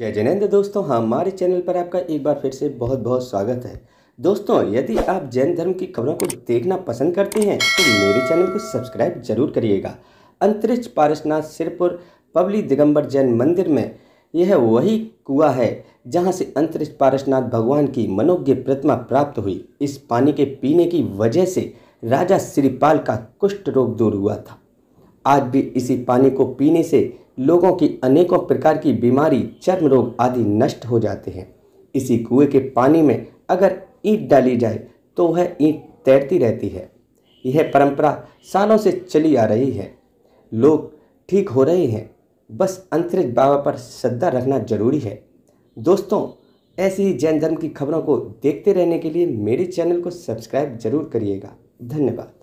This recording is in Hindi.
जय जैनेन्द्र दोस्तों हमारे चैनल पर आपका एक बार फिर से बहुत बहुत स्वागत है दोस्तों यदि आप जैन धर्म की खबरों को देखना पसंद करते हैं तो मेरे चैनल को सब्सक्राइब जरूर करिएगा अंतरिक्ष पारसनाथ सिरपुर पबली दिगंबर जैन मंदिर में यह वही कुआ है जहां से अंतरिक्ष पारसनाथ भगवान की मनोज्ञ प्रतिमा प्राप्त हुई इस पानी के पीने की वजह से राजा श्रीपाल का कुष्ठ रोग दूर हुआ था आज भी इसी पानी को पीने से लोगों की अनेकों प्रकार की बीमारी चर्म रोग आदि नष्ट हो जाते हैं इसी कुएं के पानी में अगर ईंट डाली जाए तो वह ईंट तैरती रहती है यह परंपरा सालों से चली आ रही है लोग ठीक हो रहे हैं बस अंतरिक्ष बाबा पर श्रद्धा रखना जरूरी है दोस्तों ऐसी ही जैन धर्म की खबरों को देखते रहने के लिए मेरे चैनल को सब्सक्राइब जरूर करिएगा धन्यवाद